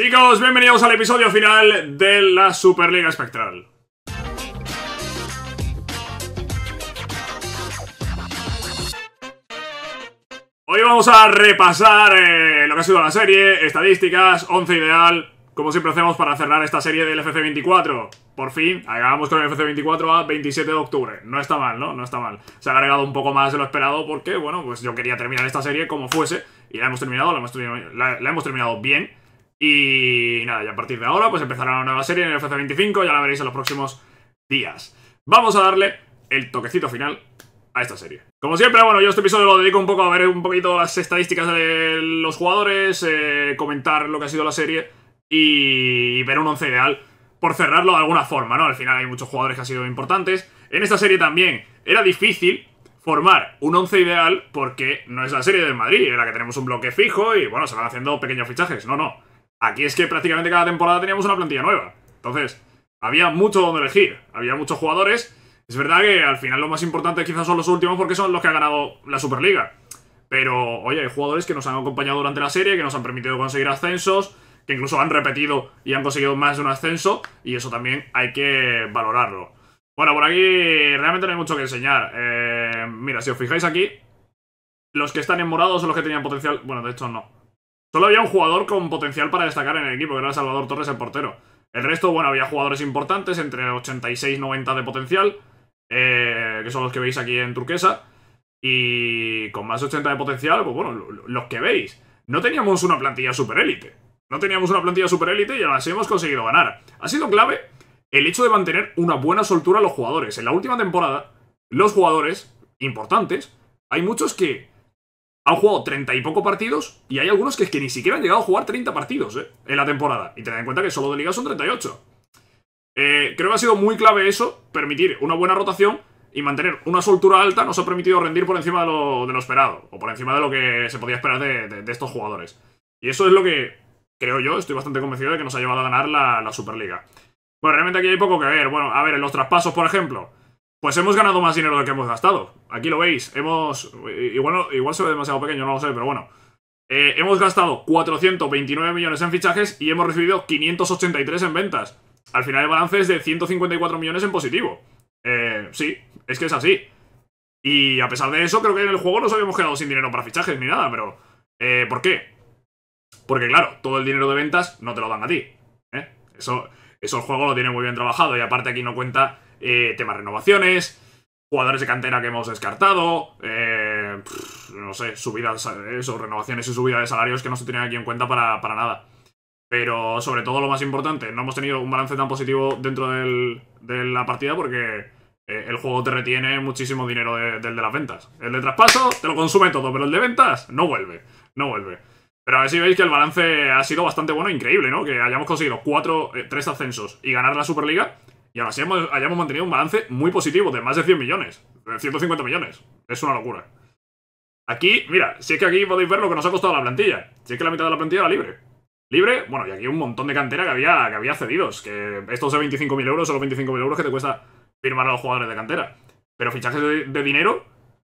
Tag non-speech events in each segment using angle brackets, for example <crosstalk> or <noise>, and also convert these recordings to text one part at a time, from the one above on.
Chicos, bienvenidos al episodio final de la Superliga Espectral. Hoy vamos a repasar eh, lo que ha sido la serie, estadísticas, 11 ideal, como siempre hacemos para cerrar esta serie del FC24. Por fin, acabamos con el FC24 a 27 de octubre. No está mal, ¿no? No está mal. Se ha agregado un poco más de lo esperado porque, bueno, pues yo quería terminar esta serie como fuese y la hemos terminado, la hemos terminado bien. Y nada, ya a partir de ahora pues empezará una nueva serie en el FC25, ya la veréis en los próximos días. Vamos a darle el toquecito final a esta serie. Como siempre, bueno, yo este episodio lo dedico un poco a ver un poquito las estadísticas de los jugadores, eh, comentar lo que ha sido la serie y ver un once ideal por cerrarlo de alguna forma, ¿no? Al final hay muchos jugadores que han sido importantes. En esta serie también era difícil formar un once ideal porque no es la serie del Madrid, Era que tenemos un bloque fijo y bueno, se van haciendo pequeños fichajes. No, no. Aquí es que prácticamente cada temporada teníamos una plantilla nueva. Entonces, había mucho donde elegir. Había muchos jugadores. Es verdad que al final lo más importante quizás son los últimos porque son los que han ganado la Superliga. Pero, oye, hay jugadores que nos han acompañado durante la serie, que nos han permitido conseguir ascensos, que incluso han repetido y han conseguido más de un ascenso, y eso también hay que valorarlo. Bueno, por aquí realmente no hay mucho que enseñar. Eh, mira, si os fijáis aquí, los que están en morado son los que tenían potencial... Bueno, de hecho no. Solo había un jugador con potencial para destacar en el equipo, que era Salvador Torres, el portero. El resto, bueno, había jugadores importantes, entre 86 y 90 de potencial, eh, que son los que veis aquí en turquesa. Y con más 80 de potencial, pues bueno, los que veis. No teníamos una plantilla superélite. No teníamos una plantilla superélite y así hemos conseguido ganar. Ha sido clave el hecho de mantener una buena soltura a los jugadores. En la última temporada, los jugadores importantes, hay muchos que han jugado treinta y poco partidos y hay algunos que, es que ni siquiera han llegado a jugar 30 partidos eh, en la temporada. Y tened en cuenta que solo de liga son 38. ocho. Eh, creo que ha sido muy clave eso, permitir una buena rotación y mantener una soltura alta nos ha permitido rendir por encima de lo, esperado o por encima de lo que se podía esperar de, estos jugadores. Y eso es lo que, creo yo, estoy bastante convencido de que nos ha llevado a ganar la, la Superliga. Bueno, realmente aquí hay poco que ver. Bueno, a ver, en los traspasos, por ejemplo, pues hemos ganado más dinero lo que hemos gastado. Aquí lo veis. Hemos. Igual, igual se ve demasiado pequeño, no lo sé, pero bueno. Eh, hemos gastado 429 millones en fichajes y hemos recibido 583 en ventas. Al final el balance es de 154 millones en positivo. Eh, sí, es que es así. Y a pesar de eso, creo que en el juego nos habíamos quedado sin dinero para fichajes ni nada, pero... Eh, ¿Por qué? Porque claro, todo el dinero de ventas no te lo dan a ti. Eso, eso el juego lo tiene muy bien trabajado y aparte aquí no cuenta eh, tema renovaciones, jugadores de cantera que hemos descartado, eh, no sé, subidas, esos renovaciones y subidas de salarios que no se tienen aquí en cuenta para, nada. Pero sobre todo lo más importante, no hemos tenido un balance tan positivo dentro del, de la partida porque eh, el juego te retiene muchísimo dinero del de las ventas. El de traspaso te lo consume todo, pero el de ventas no vuelve, no vuelve. Pero a ver si veis que el balance ha sido bastante bueno, e increíble, ¿no? Que hayamos conseguido cuatro, eh, tres ascensos y ganar la Superliga y ahora, sí hayamos mantenido un balance muy positivo de más de 100 millones, de 150 millones. Es una locura. Aquí, mira, si es que aquí podéis ver lo que nos ha costado la plantilla. Si es que la mitad de la plantilla era libre. Libre, bueno, y aquí un montón de cantera que había, que había cedidos. Que estos de 25.000 euros son los 25.000 euros que te cuesta firmar a los jugadores de cantera. Pero fichajes de, dinero.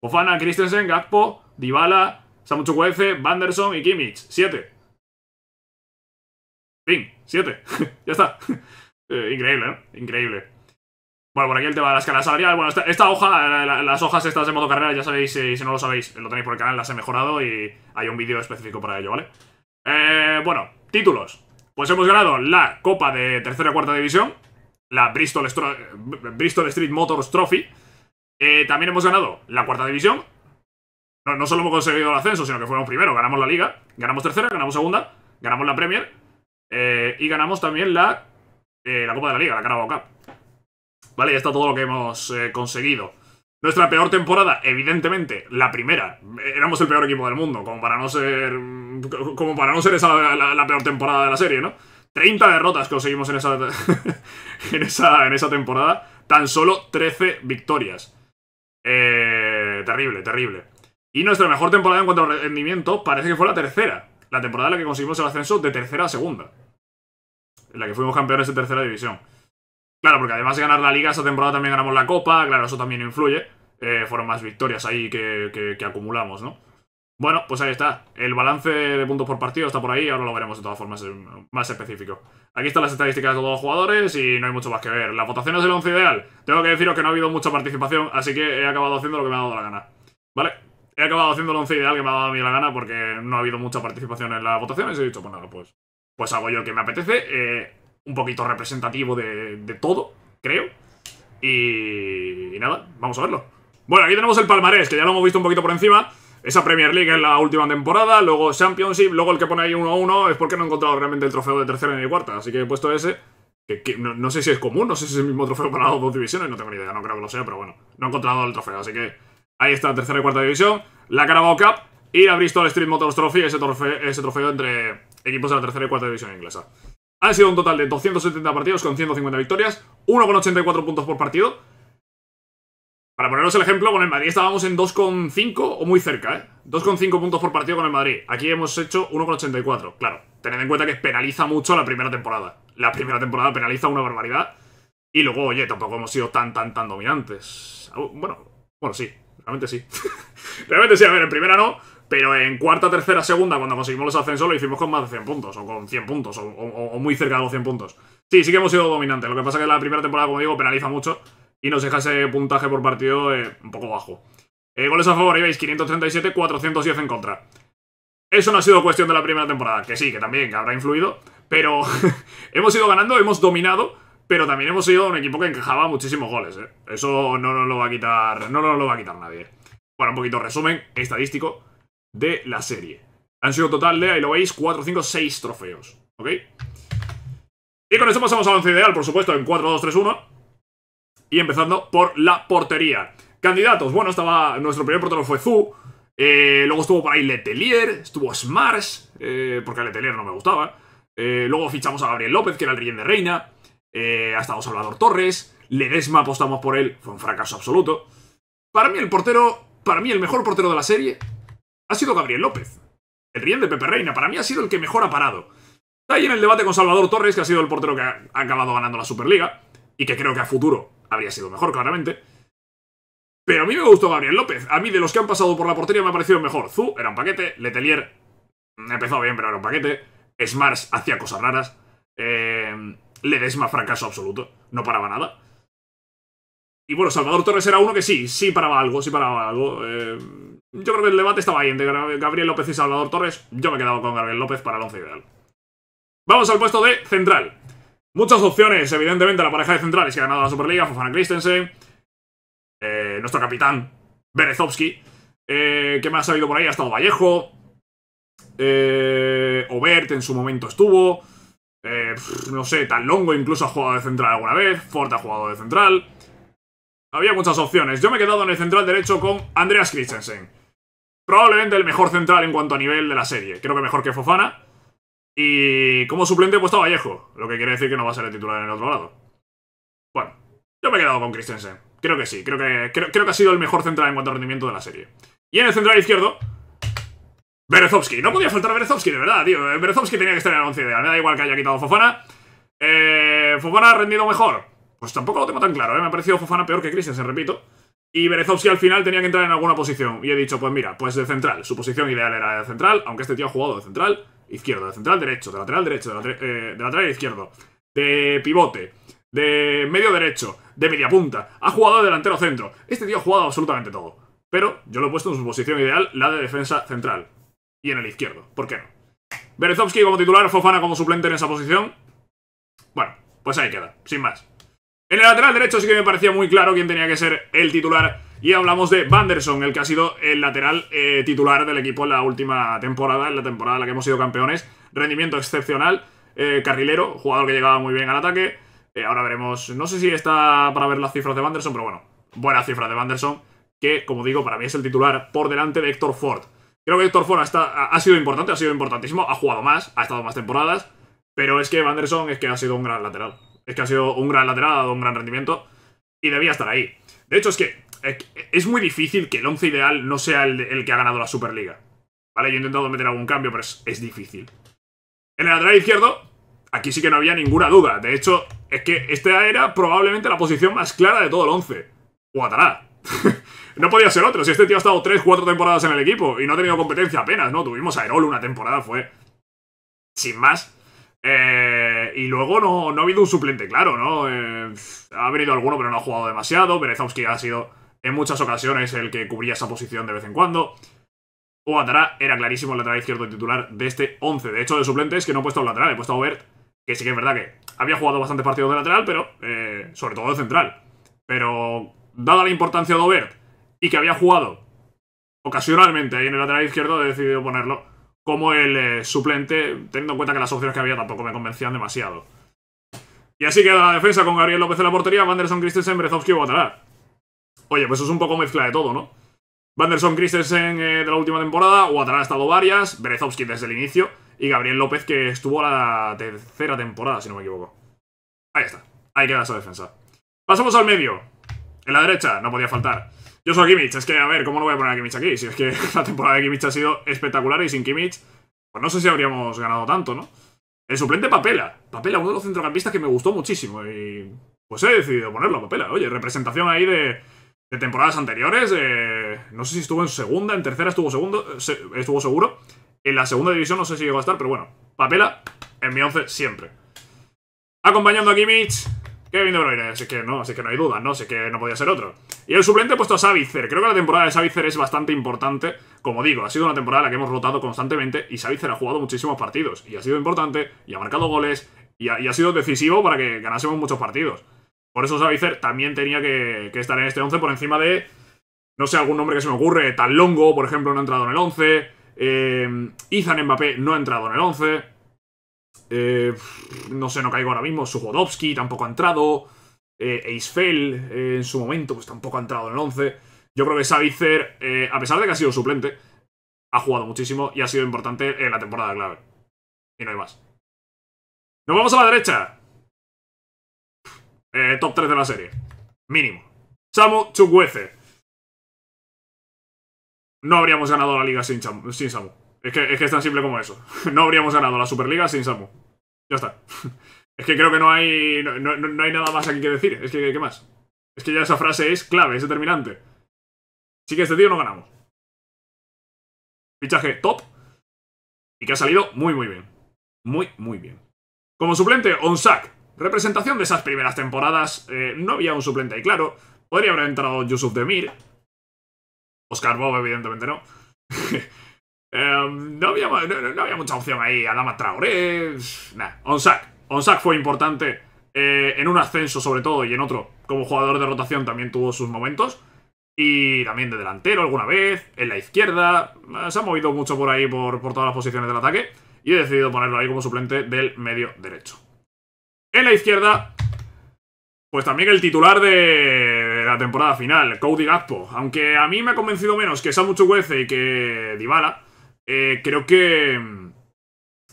Ofana, Christensen, Gakpo, Dybala, Samu Chukwueze, Vanderson y Kimmich. Siete. Fin, siete. <laughs> ya está. Eh, increíble, ¿eh? Increíble. Bueno, por aquí el tema de las escala salarial. Bueno, esta, hoja, las hojas estas de modo ya sabéis, si, eh, si no lo sabéis, lo tenéis por el canal, las he mejorado y hay un vídeo específico para ello, ¿vale? Eh, bueno, títulos. Pues hemos ganado la Copa de Tercera y Cuarta División, la Bristol, Bristol Street Motors Trophy. también hemos ganado la Cuarta División. No, no, solo hemos conseguido el ascenso, sino que fuimos primero. Ganamos la Liga, ganamos Tercera, ganamos Segunda, ganamos la Premier y ganamos también la la Copa de la Liga, la Carabao Cup. Vale, ya está todo lo que hemos eh, conseguido. Nuestra peor temporada, evidentemente, la primera. Éramos el peor equipo del mundo, como para no ser. Como para no ser esa la, peor temporada de la serie, ¿no? 30 derrotas conseguimos en esa, <laughs> en esa, en esa temporada. Tan solo 13 victorias. Eh, terrible, terrible. Y nuestra mejor temporada en cuanto a rendimiento parece que fue la tercera. La temporada en la que conseguimos el ascenso de tercera a segunda en la que fuimos campeones de tercera división. Claro, porque además de ganar la liga, esa temporada también ganamos la copa, claro, eso también influye. Eh, fueron más victorias ahí que, acumulamos, ¿no? Bueno, pues ahí está. El balance de puntos por partido está por ahí, ahora lo veremos de todas formas más específico. Aquí están las estadísticas de todos los jugadores y no hay mucho más que ver. La votación es el 11 ideal. Tengo que deciros que no ha habido mucha participación, así que he acabado haciendo lo que me ha dado la gana. ¿Vale? He acabado haciendo el 11 ideal que me ha dado a mí la gana porque no ha habido mucha participación en las votaciones y he dicho, pues nada, pues pues hago yo el que me apetece. Eh, un poquito representativo de, todo, creo. Y, nada, vamos a verlo. Bueno, aquí tenemos el palmarés, que ya lo hemos visto un poquito por encima. Esa Premier League en la última temporada, luego Championship, luego el que pone ahí 1-1 es porque no he encontrado realmente el trofeo de tercera ni cuarta, así que he puesto ese. Que, no, sé si es común, no sé si es el mismo trofeo para las dos divisiones, no tengo ni idea, no creo que lo sea, pero bueno, no he encontrado el trofeo, así que ahí está, tercera y cuarta división, la Carabao Cup y la Bristol Street Motors Trophy, ese trofeo, ese trofeo entre equipos de la tercera y cuarta división inglesa. Han sido un total de 270 partidos con 150 victorias, 1,84 puntos por partido. Para poneros el ejemplo, con el Madrid estábamos en 2,5 o muy cerca, ¿eh? 2,5 puntos por partido con el Madrid. Aquí hemos hecho 1,84. Claro, tened en cuenta que penaliza mucho la primera temporada. La primera temporada penaliza una barbaridad. Y luego, oye, tampoco hemos sido tan, tan, tan dominantes. Bueno, bueno, sí. Realmente sí. <laughs> realmente sí. A ver, en primera no. Pero en cuarta, tercera, segunda, cuando conseguimos los ascensos, lo hicimos con más de 100 puntos, o con 100 puntos, o, muy cerca de los puntos. Sí, sí que hemos sido dominantes. Lo que pasa es que la primera temporada, como digo, penaliza mucho y nos deja ese puntaje por partido eh, un poco bajo. Eh, goles a favor, veis, 537, 410 en contra. Eso no ha sido cuestión de la primera temporada, que sí, que también, habrá influido, pero <laughs> hemos ido ganando, hemos dominado, pero también hemos sido un equipo que encajaba muchísimos goles, eh. Eso no nos lo va a quitar, no nos lo va a quitar nadie. Bueno, un poquito resumen estadístico de la serie. Han sido total de, ahí lo veis, 4, 5, 6 trofeos. ¿Ok? Y con esto pasamos al once ideal, por supuesto, en 4, 2, 3, 1. Y empezando por la portería. Candidatos, bueno, estaba. Nuestro primer portero fue Zu. Eh, luego estuvo por ahí Letelier, estuvo Smars, eh, Porque porque Letelier no me gustaba. Eh, luego fichamos a Gabriel López, que era el rey de Reina. ha estado Salvador Torres. Ledesma apostamos por él, fue un fracaso absoluto. Para mí el portero, para mí el mejor portero de la serie ha sido Gabriel López. El riel de Pepe Reina, para mí ha sido el que mejor ha parado. Está ahí en el debate con Salvador Torres, que ha sido el portero que ha acabado ganando la Superliga, y que creo que a futuro habría sido mejor, claramente. Pero a mí me gustó Gabriel López. A mí, de los que han pasado por la portería, me ha parecido mejor. Zu era un paquete, Letelier mm, empezó bien, pero era un paquete. Smars hacía cosas raras. Eh, Ledesma, fracaso absoluto. No paraba nada. Y bueno, Salvador Torres era uno que sí, sí paraba algo, sí paraba algo. Eh, yo creo que el debate estaba ahí entre Gabriel López y Salvador Torres. Yo me he quedado con Gabriel López para el 11 ideal. Vamos al puesto de central. Muchas opciones, evidentemente, la pareja de centrales que ha ganado la Superliga, Fofana Christensen, eh, nuestro capitán, Berezovsky. Eh, ¿Qué más ha habido por ahí? Ha estado Vallejo. Eh, Obert en su momento estuvo. Eh, no sé, Tan Longo incluso ha jugado de central alguna vez. Forte ha jugado de central. Había muchas opciones. Yo me he quedado en el central derecho con Andreas Christensen. Probablemente el mejor central en cuanto a nivel de la serie. Creo que mejor que Fofana. Y como suplente he puesto a Vallejo. Lo que quiere decir que no va a ser el titular en el otro lado. Bueno, yo me he quedado con Christensen. Creo que sí. Creo que, creo, que ha sido el mejor central en cuanto a rendimiento de la serie. Y en el central izquierdo, Berezovsky. No podía faltar Berezovsky, de verdad, tío. Berezovsky tenía que estar en el 11 ideal. Me da igual que haya quitado Fofana. Eh, Fofana ha rendido mejor. Pues tampoco lo tengo tan claro, ¿eh? Me ha parecido Fofana peor que se repito. Y Berezovsky al final tenía que entrar en alguna posición. Y he dicho, pues mira, pues de central. Su posición ideal era de central, aunque este tío ha jugado de central, izquierdo, de central, derecho, de lateral, derecho, de, eh, de lateral, izquierdo, de pivote, de medio derecho, de media punta. Ha jugado de delantero centro. Este tío ha jugado absolutamente todo. Pero yo lo he puesto en su posición ideal, la de defensa central. Y en el izquierdo. ¿Por qué no? Berezovsky como titular, Fofana como suplente en esa posición. Bueno, pues ahí queda, sin más. En el lateral derecho sí que me parecía muy claro quién tenía que ser el titular. Y hablamos de Vanderson, el que ha sido el lateral eh, titular del equipo en la última temporada, en la temporada en la que hemos sido campeones. Rendimiento excepcional, eh, carrilero, jugador que llegaba muy bien al ataque. Eh, ahora veremos, no sé si está para ver las cifras de Vanderson, pero bueno, buenas cifras de Vanderson, que como digo, para mí es el titular por delante de Héctor Ford. Creo que Héctor Ford ha, ha sido importante, ha sido importantísimo, ha jugado más, ha estado más temporadas, pero es que Vanderson es que ha sido un gran lateral. Es que ha sido un gran lateral, dado un gran rendimiento y debía estar ahí. De hecho, es que eh, es muy difícil que el 11 ideal no sea el, que ha ganado la Superliga. Vale, yo he intentado meter algún cambio, pero es, difícil. En el lateral izquierdo, aquí sí que no había ninguna duda. De hecho, es que esta era probablemente la posición más clara de todo el 11. Guatará. <laughs> no podía ser otro. Si este tío ha estado 3, 4 temporadas en el equipo y no ha tenido competencia apenas, ¿no? Tuvimos a Erol una temporada, fue... Sin más. Eh, y luego no, ha habido un suplente, claro, ¿no? Eh, ha venido alguno, pero no ha jugado demasiado. que ha sido en muchas ocasiones el que cubría esa posición de vez en cuando. O Atara era clarísimo el lateral izquierdo titular de este 11. De hecho, de suplentes que no he puesto al lateral, he puesto a Obert, que sí que es verdad que había jugado bastantes partidos de lateral, pero eh, sobre todo de central. Pero dada la importancia de Obert y que había jugado ocasionalmente ahí en el lateral izquierdo, he decidido ponerlo como el eh, suplente, teniendo en cuenta que las opciones que había tampoco me convencían demasiado. Y así queda la defensa con Gabriel López en la portería, Vanderson Christensen, Berezovsky y Guatará. Oye, pues es un poco mezcla de todo, ¿no? Vanderson Christensen eh, de la última temporada, Guatará ha estado varias, Berezovsky desde el inicio y Gabriel López que estuvo la tercera temporada, si no me equivoco. Ahí está, ahí queda esa defensa. Pasamos al medio. En la derecha, no podía faltar. Yo soy Kimmich, es que a ver, ¿cómo lo voy a poner a Kimmich aquí? Si es que <laughs> la temporada de Kimmich ha sido espectacular y sin Kimmich, pues no sé si habríamos ganado tanto, ¿no? El suplente Papela. Papela, uno de los centrocampistas que me gustó muchísimo y pues he decidido ponerlo a Papela. Oye, representación ahí de, temporadas anteriores. no sé si estuvo en segunda, en tercera estuvo segundo, estuvo seguro. En la segunda división no sé si llegó a estar, pero bueno. Papela en mi once siempre. Acompañando a Kimmich, Kevin De Bruyne, así que no, así que no hay duda, ¿no? Así que no podía ser otro. Y el suplente puesto a Savicer. Creo que la temporada de Savicer es bastante importante. Como digo, ha sido una temporada en la que hemos rotado constantemente y Savicer ha jugado muchísimos partidos. Y ha sido importante, y ha marcado goles, y ha, sido decisivo para que ganásemos muchos partidos. Por eso Savicer también tenía que, estar en este 11 por encima de, no sé, algún nombre que se me ocurre. Longo por ejemplo, no ha entrado en el 11. Eh, Mbappé no ha entrado en el 11. Eh, no sé, no caigo ahora mismo. Subodowski tampoco ha entrado. Eh, Eisfeld eh, en su momento pues tampoco ha entrado en el 11. Yo creo que Savicer, eh, a pesar de que ha sido suplente, ha jugado muchísimo y ha sido importante en la temporada clave. Y no hay más. Nos vamos a la derecha. top 3 de la serie. Mínimo. Samu Chukwueze. No habríamos ganado la liga sin, sin Samu. Es que, es tan simple como eso. <laughs> No habríamos ganado la Superliga sin Samu. Ya está. <laughs> Es que creo que no hay, no, hay nada más aquí que decir. Es que, ¿qué más? Es que ya esa frase es clave, es determinante. Sí que este tío no ganamos. Fichaje top. Y que ha salido muy, muy bien. Muy, muy bien. Como suplente, Onsak. Representación de esas primeras temporadas. Eh, no había un suplente ahí, claro. Podría haber entrado Yusuf Demir. Oscar Bob, evidentemente no. <laughs> Em, no, había, mucha opción ahí. Adama Traoré. Nah, Onsak. Onsak fue importante eh, en un ascenso, sobre todo, y en otro. Como jugador de rotación también tuvo sus momentos. Y también de delantero alguna vez, en la izquierda. Eh, se ha movido mucho por ahí, por, por todas las posiciones del ataque. Y he decidido ponerlo ahí como suplente del medio derecho. En la izquierda, pues también el titular de la temporada final, Cody Gakpo. Aunque a mí me ha convencido menos que Samu Chukwueze y que Dybala eh, creo que... Mm,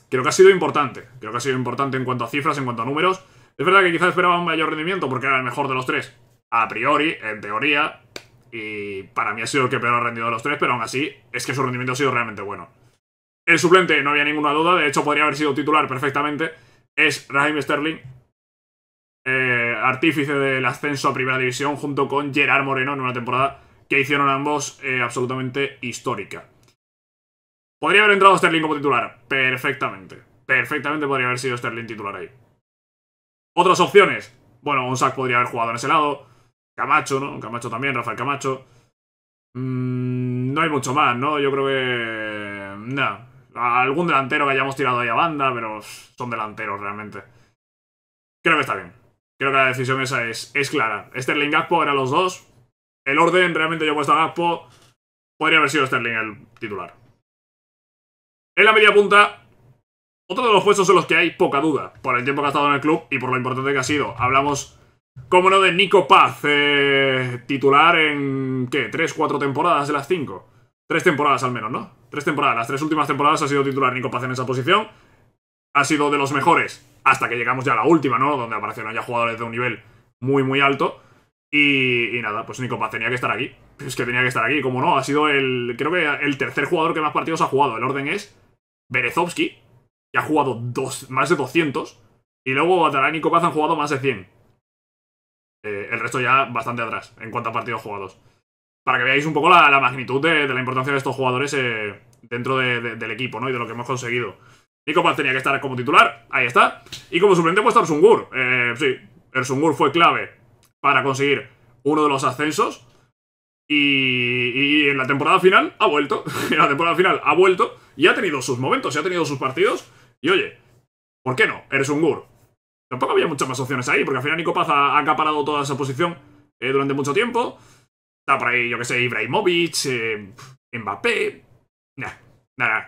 creo que ha sido importante. Creo que ha sido importante en cuanto a cifras, en cuanto a números. Es verdad que quizás esperaba un mayor rendimiento porque era el mejor de los tres. A priori, en teoría. Y para mí ha sido el que peor ha rendido de los tres, pero aún así es que su rendimiento ha sido realmente bueno. El suplente, no había ninguna duda. De hecho, podría haber sido titular perfectamente. Es Raheem Sterling, eh, artífice del ascenso a Primera División junto con Gerard Moreno en una temporada que hicieron ambos eh, absolutamente histórica. Podría haber entrado Sterling como titular. Perfectamente. Perfectamente podría haber sido Sterling titular ahí. Otras opciones. Bueno, Onsac podría haber jugado en ese lado. Camacho, ¿no? Camacho también, Rafael Camacho. Mm, no hay mucho más, ¿no? Yo creo que... Nada. Algún delantero que hayamos tirado ahí a banda, pero son delanteros realmente. Creo que está bien. Creo que la decisión esa es, es clara. Sterling Gaspo eran los dos. El orden, realmente yo he puesto a Gaspo. Podría haber sido Sterling el titular. En la media punta, otro de los puestos en los que hay poca duda, por el tiempo que ha estado en el club y por lo importante que ha sido. Hablamos, como no, de Nico Paz, eh, titular en, ¿qué? ¿Tres, cuatro temporadas de las cinco? Tres temporadas al menos, ¿no? Tres temporadas, las tres últimas temporadas ha sido titular Nico Paz en esa posición. Ha sido de los mejores hasta que llegamos ya a la última, ¿no? Donde aparecieron ya jugadores de un nivel muy, muy alto. Y, y, nada, pues Nico Paz tenía que estar aquí. Es que tenía que estar aquí, como no, ha sido el, creo que el tercer jugador que más partidos ha jugado. El orden es Berezovsky, que ha jugado más de 200, y luego Atalán y Copaz han jugado más de 100. Eh, el resto ya bastante atrás, en cuanto a partidos jugados. Para que veáis un poco la, magnitud de, la importancia de estos jugadores eh, dentro del equipo, ¿no? Y de lo que hemos conseguido. Paz tenía que estar como titular, ahí está. Y como suplente puede estar Sungur. Eh, sí, el Sungur fue clave para conseguir uno de los ascensos. Y, en la temporada final ha vuelto. <laughs> en la temporada final ha vuelto y ha tenido sus momentos, y ha tenido sus partidos. Y oye, ¿por qué no? Eres un Gur. Tampoco había muchas más opciones ahí, porque al final Nico Paz ha, acaparado toda esa posición eh, durante mucho tiempo. Está por ahí, yo que sé, Ibrahimovic, eh, Mbappé. Nah, nah, nah.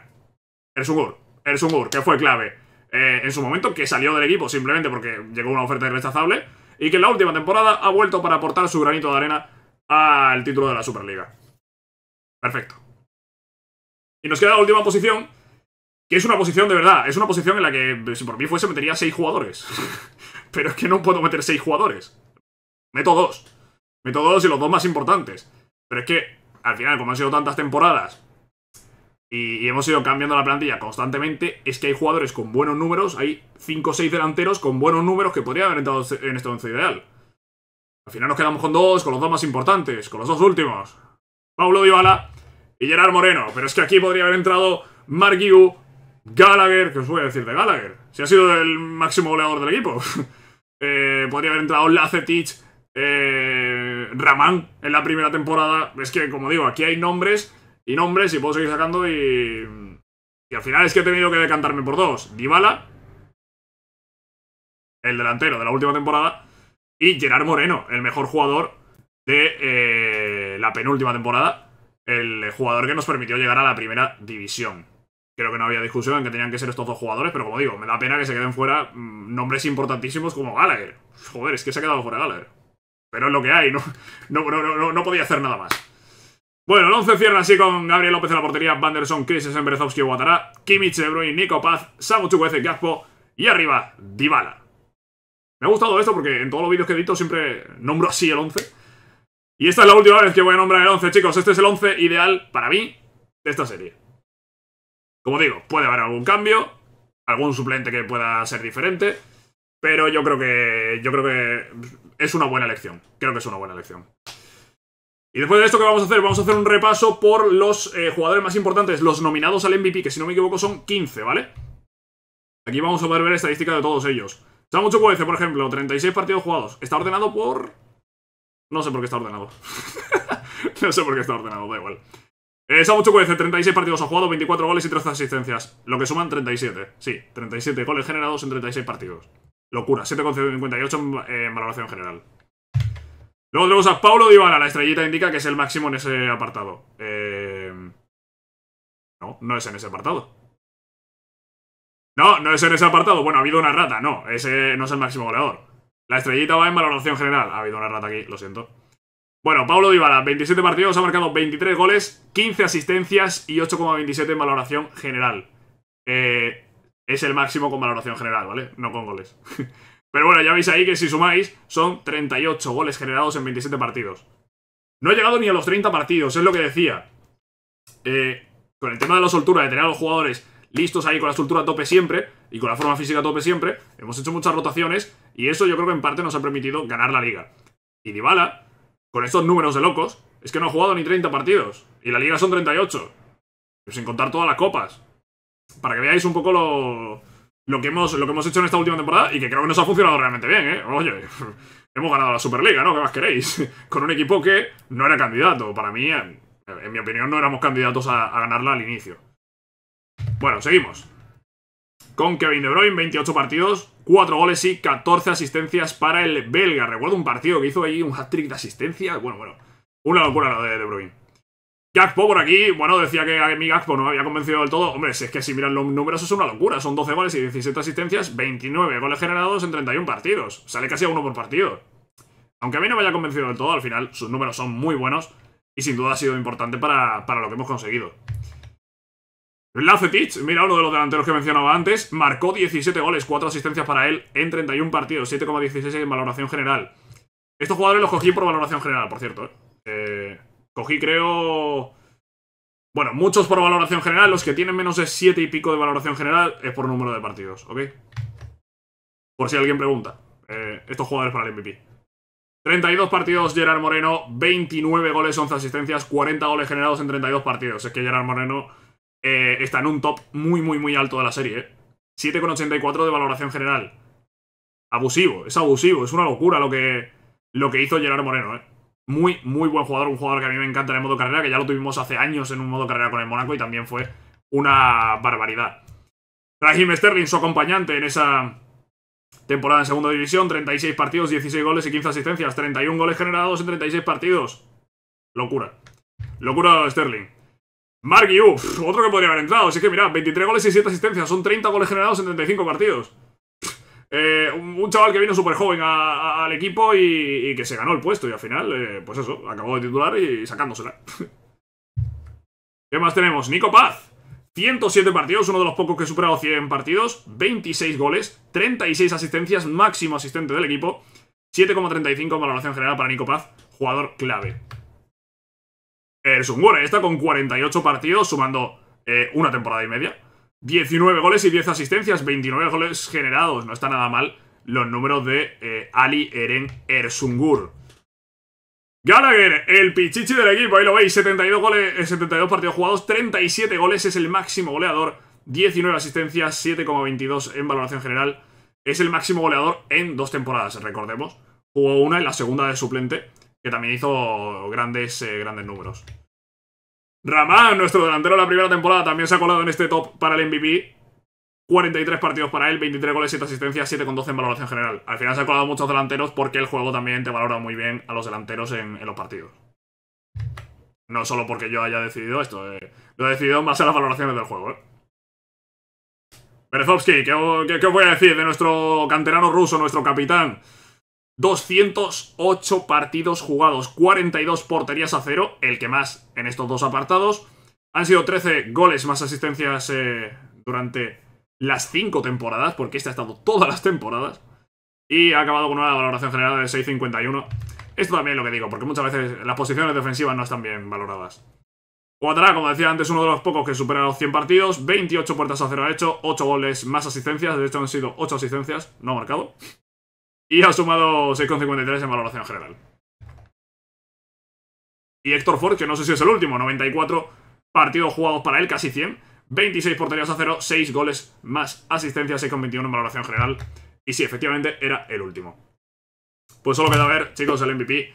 Eres un Gur. Eres un Gur, que fue clave eh, en su momento, que salió del equipo simplemente porque llegó una oferta irrechazable. Y que en la última temporada ha vuelto para aportar su granito de arena al título de la Superliga. Perfecto. Y nos queda la última posición, que es una posición de verdad, es una posición en la que si por mí fuese metería 6 jugadores. <laughs> Pero es que no puedo meter 6 jugadores. Meto dos. Meto dos y los dos más importantes. Pero es que, al final, como han sido tantas temporadas y, hemos ido cambiando la plantilla constantemente, es que hay jugadores con buenos números, hay 5 o 6 delanteros con buenos números que podrían haber entrado en este once ideal. Al final nos quedamos con dos, con los dos más importantes, con los dos últimos. Pablo Dybala y Gerard Moreno. Pero es que aquí podría haber entrado Mark Gallagher, que os voy a decir de Gallagher? Si ha sido el máximo goleador del equipo. <laughs> Eh, podría haber entrado Lacetich, eh, Ramán en la primera temporada. Es que, como digo, aquí hay nombres y nombres y puedo seguir sacando y... Y al final es que he tenido que decantarme por dos. Dybala, el delantero de la última temporada, y Gerard Moreno, el mejor jugador de eh, la penúltima temporada. El jugador que nos permitió llegar a la primera división. Creo que no había discusión en que tenían que ser estos dos jugadores, pero como digo, me da pena que se queden fuera mm, nombres importantísimos como Gallagher. Joder, es que se ha quedado fuera Gallagher. Pero es lo que hay, no, <laughs> no, no, no, podía hacer nada más. Bueno, el 11 cierra así con Gabriel López en la portería, Vanderson, Chris Berezovsky, Guatará, Kimmich, De Bruyne, Nico Paz, Samu Chukwueze, Gazpo y arriba Dybala. Me ha gustado esto porque en todos los vídeos que edito siempre nombro así el 11. Y esta es la última vez que voy a nombrar el 11, chicos. Este es el 11 ideal para mí de esta serie. Como digo, puede haber algún cambio, algún suplente que pueda ser diferente, pero yo creo que yo creo que es una buena elección. Creo que es una buena elección. Y después de esto, ¿qué vamos a hacer? Vamos a hacer un repaso por los eh, jugadores más importantes, los nominados al MVP, que si no me equivoco son 15, ¿vale? Aquí vamos a poder ver estadísticas de todos ellos. Está mucho por ejemplo, 36 partidos jugados. Está ordenado por... No sé por qué está ordenado. <laughs> no sé por qué está ordenado, da igual. Eh, Está mucho 36 partidos ha jugado, 24 goles y 13 asistencias. Lo que suman 37. Sí, 37 goles generados en 36 partidos. Locura, 7,58 en, eh, en valoración general. Luego tenemos a Paulo Dybala. La estrellita indica que es el máximo en ese apartado. Eh, no, no es en ese apartado. No, no es en ese apartado. Bueno, ha habido una rata, no. Ese no es el máximo goleador. La estrellita va en valoración general. Ha habido una rata aquí, lo siento. Bueno, Pablo Dybala, 27 partidos, ha marcado 23 goles, 15 asistencias y 8,27 en valoración general. Eh, es el máximo con valoración general, ¿vale? No con goles. <laughs> Pero bueno, ya veis ahí que si sumáis, son 38 goles generados en 27 partidos. No he llegado ni a los 30 partidos, es lo que decía. Eh, con el tema de la soltura, de tener a los jugadores listos ahí con la estructura a tope siempre y con la forma física a tope siempre. Hemos hecho muchas rotaciones y eso yo creo que en parte nos ha permitido ganar la liga. Y Dybala, con estos números de locos, es que no ha jugado ni 30 partidos. Y la liga son 38. Pero sin contar todas las copas. Para que veáis un poco lo, lo, que hemos, lo que hemos hecho en esta última temporada y que creo que nos ha funcionado realmente bien, ¿eh? Oye, <laughs> hemos ganado la Superliga, ¿no? ¿Qué más queréis? <laughs> con un equipo que no era candidato. Para mí, en, mi opinión, no éramos candidatos a ganarla al inicio. Bueno, seguimos. Con Kevin De Bruyne, 28 partidos, 4 goles y 14 asistencias para el belga. Recuerdo un partido que hizo ahí un hat-trick de asistencia. Bueno, bueno, una locura lo de De Bruyne. Gakpo por aquí, bueno, decía que a mí Gakpo no me había convencido del todo. Hombre, si es que si miran los números es una locura. Son 12 goles y 17 asistencias, 29 goles generados en 31 partidos. Sale casi uno por partido. Aunque a mí no me haya convencido del todo, al final sus números son muy buenos y sin duda ha sido importante para, para lo que hemos conseguido lazetich mira uno de los delanteros que mencionaba antes, marcó 17 goles, 4 asistencias para él en 31 partidos, 7,16 en valoración general. Estos jugadores los cogí por valoración general, por cierto. ¿eh? Eh, cogí, creo... Bueno, muchos por valoración general, los que tienen menos de 7 y pico de valoración general es por número de partidos, ¿ok? Por si alguien pregunta, eh, estos jugadores para el MVP. 32 partidos Gerard Moreno, 29 goles, 11 asistencias, 40 goles generados en 32 partidos. Es que Gerard Moreno eh, está en un top muy, muy, muy alto de la serie. ¿eh? 7,84 de valoración general. Abusivo, es abusivo, es una locura lo que, lo que hizo Gerard Moreno. ¿eh? Muy, muy buen jugador, un jugador que a mí me encanta en modo carrera, que ya lo tuvimos hace años en un modo carrera con el Mónaco y también fue una barbaridad. Raheem Sterling, su acompañante en esa temporada en segunda división, 36 partidos, 16 goles y 15 asistencias, 31 goles generados en 36 partidos. Locura. Locura Sterling. Marky otro que podría haber entrado. Así que mirad, 23 goles y 7 asistencias. Son 30 goles generados en 35 partidos. Eh, un, chaval que vino súper joven al equipo y, que se ganó el puesto. Y al final, eh, pues eso, acabó de titular y sacándosela. <laughs> ¿Qué más tenemos? Nico Paz. 107 partidos, uno de los pocos que ha superado 100 partidos. 26 goles, 36 asistencias, máximo asistente del equipo. 7,35 valoración general para Nico Paz, jugador clave. Ersungur, eh, eh, está con 48 partidos, sumando eh, una temporada y media. 19 goles y 10 asistencias, 29 goles generados. No está nada mal los números de Ali Eren Ersungur. Gallagher, el pichichi del equipo, ahí lo veis, 72, goles, 72 partidos jugados, 37 goles, es el máximo goleador, 19 asistencias, 7,22 en valoración general, es el máximo goleador en dos temporadas, recordemos. Jugó una en la segunda de suplente, que también hizo grandes, grandes números. Ramán, nuestro delantero de la primera temporada, también se ha colado en este top para el MVP. 43 partidos para él, 23 goles, 7 asistencias, 7,12 en valoración general. Al final se ha colado muchos delanteros porque el juego también te valora muy bien a los delanteros en, los partidos. No solo porque yo haya decidido esto, eh. lo he decidido en base a las valoraciones del juego. Eh. Berezovsky, ¿qué, qué, os voy a decir de nuestro canterano ruso, nuestro capitán? 208 partidos jugados, 42 porterías a cero, el que más en estos dos apartados. Han sido 13 goles más asistencias eh, durante las 5 temporadas, porque este ha estado todas las temporadas. Y ha acabado con una valoración general de 6.51. Esto también es lo que digo, porque muchas veces las posiciones defensivas no están bien valoradas. Cuadra, como decía antes, uno de los pocos que supera los 100 partidos. 28 puertas a cero ha hecho, 8 goles más asistencias. De hecho, han sido 8 asistencias, no ha marcado. Y ha sumado 6,53 en valoración general. Y Héctor Ford, que no sé si es el último, 94 partidos jugados para él, casi 100. 26 porterías a 0, 6 goles más asistencia, 6,21 en valoración general. Y sí, efectivamente era el último. Pues solo queda ver, chicos, el MVP.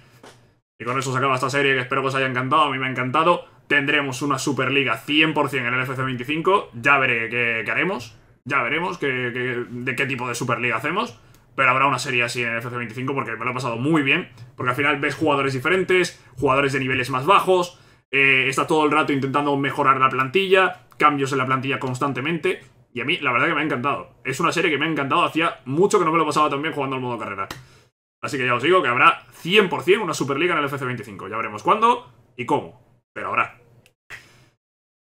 Y con eso se acaba esta serie que espero que os haya encantado. A mí me ha encantado. Tendremos una Superliga 100% en el FC25. Ya veré qué, haremos. Ya veremos de qué tipo de Superliga hacemos. Pero habrá una serie así en el FC25 porque me lo he pasado muy bien. Porque al final ves jugadores diferentes, jugadores de niveles más bajos. Eh, está todo el rato intentando mejorar la plantilla, cambios en la plantilla constantemente. Y a mí, la verdad que me ha encantado. Es una serie que me ha encantado. Hacía mucho que no me lo pasaba tan bien jugando al modo carrera. Así que ya os digo que habrá 100% una Superliga en el FC25. Ya veremos cuándo y cómo. Pero habrá.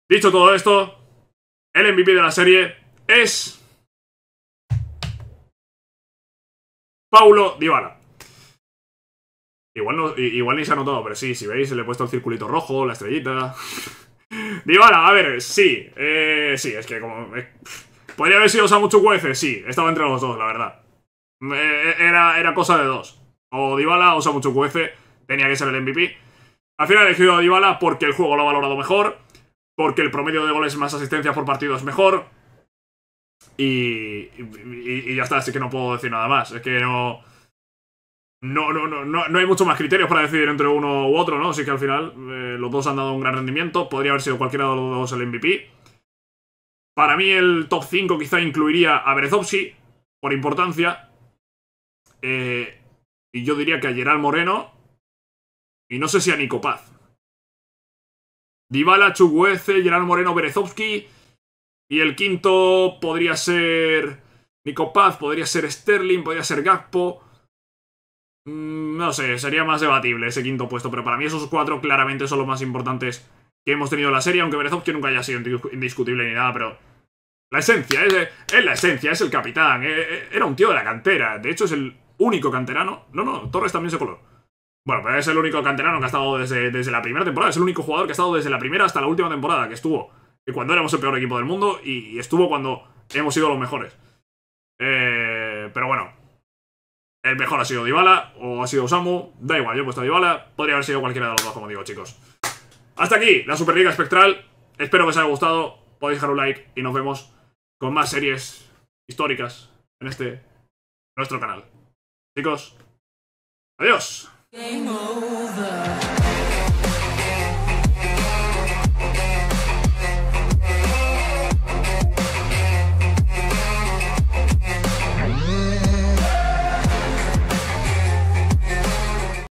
Dicho todo esto, el MVP de la serie es... Paulo Dybala. Igual, ni se ha notado, pero sí, si veis, le he puesto el circulito rojo, la estrellita. <laughs> Dybala, a ver, sí. Eh, sí, es que como... Eh, ¿Podría haber sido mucho Chukwueze? Sí, estaba entre los dos, la verdad. Eh, era, era cosa de dos. O Dybala o mucho Chukwueze tenía que ser el MVP. Al final he elegido a Dybala porque el juego lo ha valorado mejor, porque el promedio de goles más asistencia por partido es mejor, y, ya está, así que no puedo decir nada más. Es que no no, no, no, hay mucho más criterios para decidir entre uno u otro, ¿no? Así que al final eh, los dos han dado un gran rendimiento. Podría haber sido cualquiera de los dos el MVP. Para mí el top 5 quizá incluiría a Berezovsky, por importancia. Eh, y yo diría que a Gerard Moreno. Y no sé si a Nico Paz. Dybala, Chuguece, Gerard Moreno, Berezovsky... Y el quinto podría ser Nico Paz, podría ser Sterling, podría ser Gaspo. Mm, no sé, sería más debatible ese quinto puesto, pero para mí esos cuatro claramente son los más importantes que hemos tenido en la serie, aunque que nunca haya sido indiscutible ni nada, pero la esencia, es, es la esencia, es el capitán, e, e, era un tío de la cantera, de hecho es el único canterano, no, no, Torres también se coló. Bueno, pero es el único canterano que ha estado desde, desde la primera temporada, es el único jugador que ha estado desde la primera hasta la última temporada, que estuvo y cuando éramos el peor equipo del mundo y, estuvo cuando hemos sido los mejores. Eh, pero bueno, el mejor ha sido Dybala o ha sido Samu, da igual, yo he puesto a Dybala, podría haber sido cualquiera de los dos, como digo, chicos. Hasta aquí la Superliga Espectral, espero que os haya gustado, podéis dejar un like y nos vemos con más series históricas en este nuestro canal. Chicos, adiós.